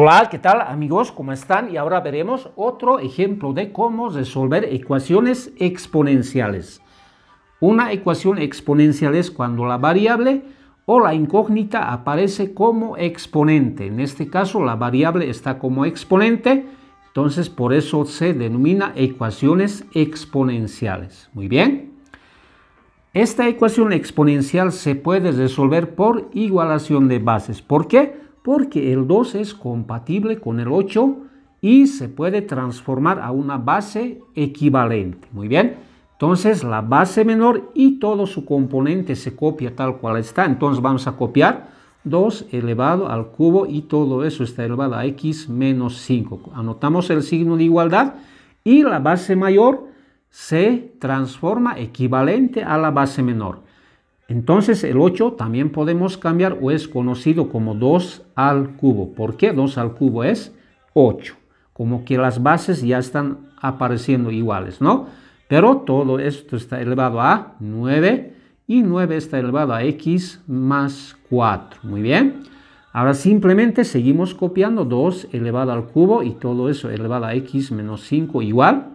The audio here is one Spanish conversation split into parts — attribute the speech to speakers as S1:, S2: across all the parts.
S1: Hola, ¿qué tal amigos? ¿Cómo están? Y ahora veremos otro ejemplo de cómo resolver ecuaciones exponenciales. Una ecuación exponencial es cuando la variable o la incógnita aparece como exponente. En este caso la variable está como exponente, entonces por eso se denomina ecuaciones exponenciales. Muy bien. Esta ecuación exponencial se puede resolver por igualación de bases. ¿Por qué? porque el 2 es compatible con el 8 y se puede transformar a una base equivalente. Muy bien, entonces la base menor y todo su componente se copia tal cual está. Entonces vamos a copiar 2 elevado al cubo y todo eso está elevado a x menos 5. Anotamos el signo de igualdad y la base mayor se transforma equivalente a la base menor. Entonces el 8 también podemos cambiar o es conocido como 2 al cubo. ¿Por qué 2 al cubo es 8? Como que las bases ya están apareciendo iguales, ¿no? Pero todo esto está elevado a 9 y 9 está elevado a x más 4. Muy bien. Ahora simplemente seguimos copiando 2 elevado al cubo y todo eso elevado a x menos 5 igual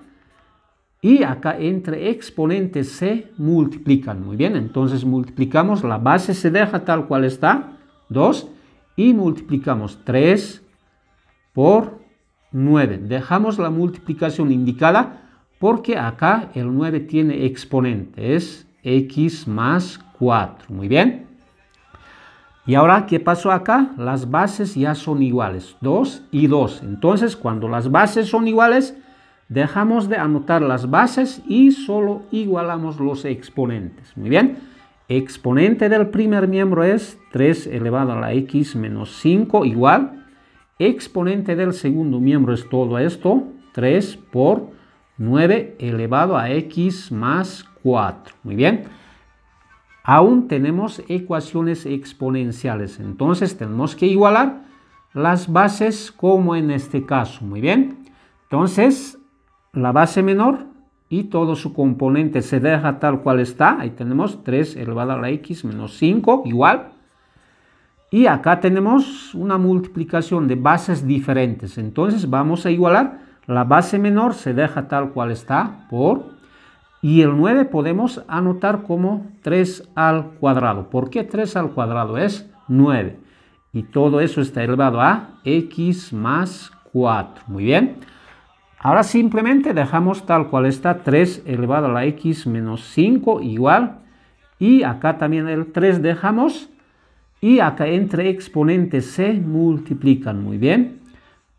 S1: y acá entre exponentes se multiplican. Muy bien, entonces multiplicamos, la base se deja tal cual está, 2, y multiplicamos 3 por 9. Dejamos la multiplicación indicada porque acá el 9 tiene exponente, es x más 4. Muy bien. Y ahora, ¿qué pasó acá? Las bases ya son iguales, 2 y 2. Entonces, cuando las bases son iguales, dejamos de anotar las bases y solo igualamos los exponentes. Muy bien, exponente del primer miembro es 3 elevado a la x menos 5 igual, exponente del segundo miembro es todo esto, 3 por 9 elevado a x más 4. Muy bien. Aún tenemos ecuaciones exponenciales, entonces tenemos que igualar las bases como en este caso. Muy bien. Entonces, la base menor y todo su componente se deja tal cual está. Ahí tenemos 3 elevado a la x menos 5 igual. Y acá tenemos una multiplicación de bases diferentes. Entonces vamos a igualar. La base menor se deja tal cual está por... Y el 9 podemos anotar como 3 al cuadrado. ¿Por qué 3 al cuadrado es 9? Y todo eso está elevado a x más 4. Muy bien. Ahora simplemente dejamos tal cual está 3 elevado a la x menos 5 igual. Y acá también el 3 dejamos. Y acá entre exponentes se multiplican. Muy bien.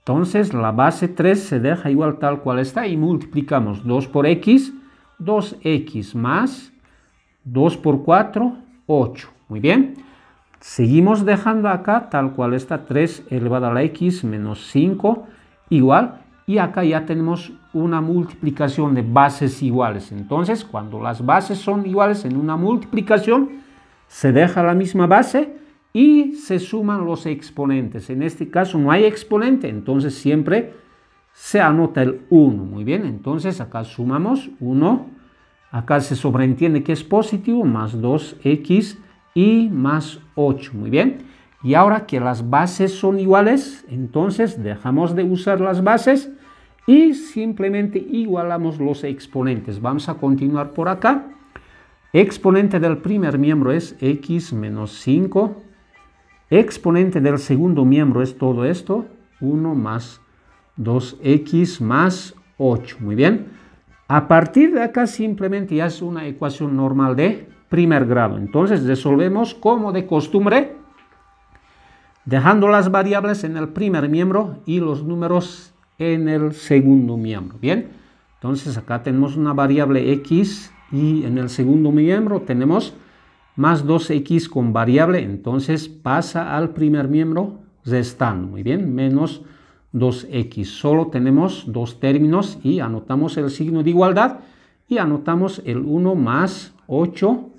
S1: Entonces la base 3 se deja igual tal cual está y multiplicamos 2 por x, 2x más 2 por 4, 8. Muy bien. Seguimos dejando acá tal cual está 3 elevado a la x menos 5 igual y acá ya tenemos una multiplicación de bases iguales. Entonces, cuando las bases son iguales en una multiplicación, se deja la misma base y se suman los exponentes. En este caso no hay exponente, entonces siempre se anota el 1. Muy bien, entonces acá sumamos 1. Acá se sobreentiende que es positivo, más 2x y más 8. Muy bien. Y ahora que las bases son iguales, entonces dejamos de usar las bases y simplemente igualamos los exponentes. Vamos a continuar por acá. Exponente del primer miembro es x menos 5. Exponente del segundo miembro es todo esto, 1 más 2x más 8. Muy bien. A partir de acá simplemente ya es una ecuación normal de primer grado. Entonces resolvemos como de costumbre dejando las variables en el primer miembro y los números en el segundo miembro. Bien, entonces acá tenemos una variable x y en el segundo miembro tenemos más 2x con variable, entonces pasa al primer miembro restando, muy bien, menos 2x. Solo tenemos dos términos y anotamos el signo de igualdad y anotamos el 1 más 8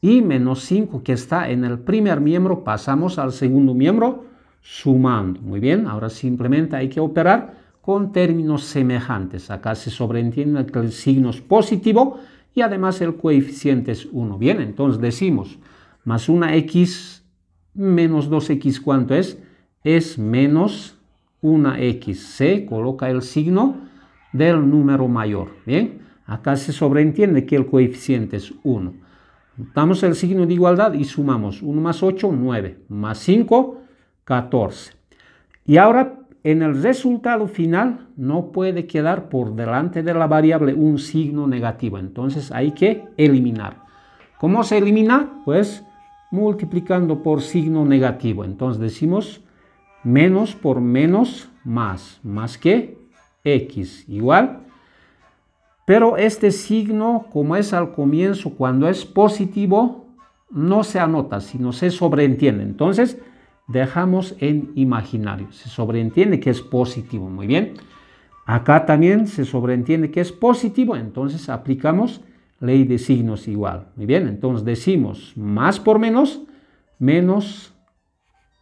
S1: y menos 5 que está en el primer miembro pasamos al segundo miembro sumando. Muy bien, ahora simplemente hay que operar con términos semejantes. Acá se sobreentiende que el signo es positivo y además el coeficiente es 1. Bien, entonces decimos más 1x menos 2x, ¿cuánto es? Es menos 1x. Se coloca el signo del número mayor. Bien, acá se sobreentiende que el coeficiente es 1. Damos el signo de igualdad y sumamos 1 más 8, 9, más 5, 14. Y ahora en el resultado final no puede quedar por delante de la variable un signo negativo, entonces hay que eliminar. ¿Cómo se elimina? Pues multiplicando por signo negativo, entonces decimos menos por menos más, más que x, igual pero este signo, como es al comienzo, cuando es positivo, no se anota, sino se sobreentiende. Entonces, dejamos en imaginario. Se sobreentiende que es positivo. Muy bien. Acá también se sobreentiende que es positivo, entonces aplicamos ley de signos igual. Muy bien, entonces decimos más por menos, menos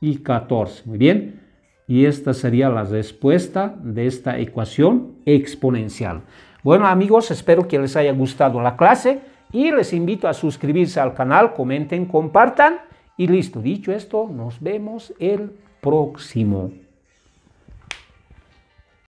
S1: y 14. Muy bien, y esta sería la respuesta de esta ecuación exponencial. Bueno amigos, espero que les haya gustado la clase y les invito a suscribirse al canal, comenten, compartan y listo. Dicho esto, nos vemos el próximo.